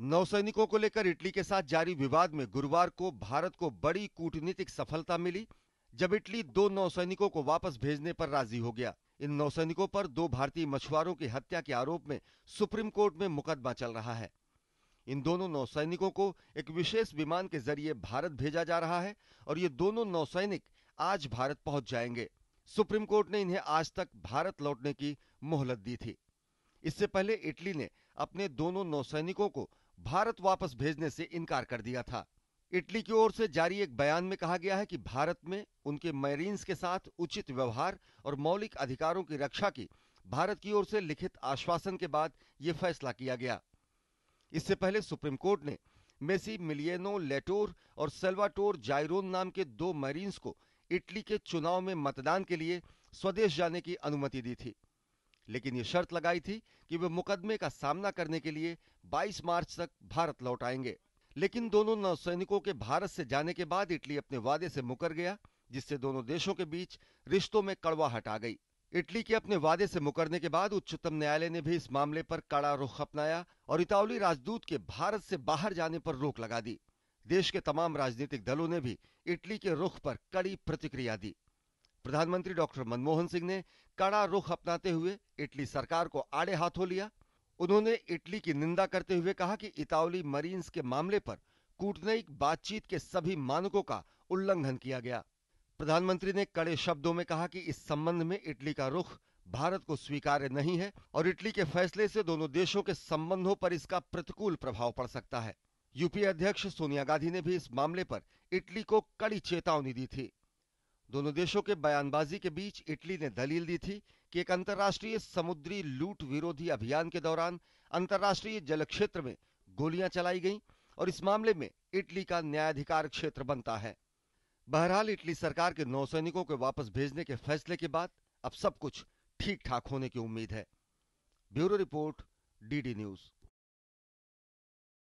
नौसैनिकों को लेकर इटली के साथ जारी विवाद में गुरुवार को भारत को बड़ी कूटनीतिक सफलता मिली जब इटली दो नौसैनिकों को वापस भेजने पर राजी हो गया इन नौसैनिकों पर दो भारतीय मछुआरों की हत्या के आरोप में सुप्रीम कोर्ट में मुकदमा चल रहा है इन दोनों नौसैनिकों को एक विशेष विमान के जरिए भारत भेजा जा रहा है और ये दोनों नौसैनिक आज भारत पहुंच जाएंगे सुप्रीम कोर्ट ने इन्हें आज तक भारत लौटने की मोहलत दी थी इससे पहले इटली ने अपने दोनों नौसैनिकों को भारत वापस भेजने से इनकार कर दिया था इटली की ओर से जारी एक बयान में कहा गया है कि भारत में उनके मैरीन्स के साथ उचित व्यवहार और मौलिक अधिकारों की रक्षा की भारत की ओर से लिखित आश्वासन के बाद यह फैसला किया गया इससे पहले सुप्रीम कोर्ट ने मेसी मिलियनो लेटोर और सेल्वाटोर जायरोन नाम के दो मरीन्स को इटली के चुनाव में मतदान के लिए स्वदेश जाने की अनुमति दी थी लेकिन ये शर्त लगाई थी कि वे मुकदमे का सामना करने के लिए 22 मार्च तक भारत लौट आएंगे लेकिन दोनों नौसैनिकों के भारत से जाने के बाद इटली अपने वादे से मुकर गया जिससे दोनों देशों के बीच रिश्तों में कड़वाहट आ गई इटली के अपने वादे से मुकरने के बाद उच्चतम न्यायालय ने भी इस मामले पर कड़ा रुख अपनाया और इतावली राजदूत के भारत से बाहर जाने पर रोक लगा दी देश के तमाम राजनीतिक दलों ने भी इटली के रुख पर कड़ी प्रतिक्रिया दी प्रधानमंत्री डॉक्टर मनमोहन सिंह ने कड़ा रुख अपनाते हुए इटली सरकार को आड़े हाथों लिया उन्होंने इटली की निंदा करते हुए कहा कि इतावली मरीन्स के मामले पर कूटनयिक बातचीत के सभी मानकों का उल्लंघन किया गया प्रधानमंत्री ने कड़े शब्दों में कहा कि इस संबंध में इटली का रुख भारत को स्वीकार्य नहीं है और इटली के फैसले से दोनों देशों के संबंधों पर इसका प्रतिकूल प्रभाव पड़ सकता है यूपीए अध्यक्ष सोनिया गांधी ने भी इस मामले पर इटली को कड़ी चेतावनी दी थी दोनों देशों के बयानबाजी के बीच इटली ने दलील दी थी कि एक अंतर्राष्ट्रीय समुद्री लूट विरोधी अभियान के दौरान अंतर्राष्ट्रीय जल क्षेत्र में गोलियां चलाई गईं और इस मामले में इटली का न्यायाधिकार क्षेत्र बनता है बहरहाल इटली सरकार के नौसैनिकों को वापस भेजने के फैसले के बाद अब सब कुछ ठीक ठाक होने की उम्मीद है ब्यूरो रिपोर्ट डीडी न्यूज़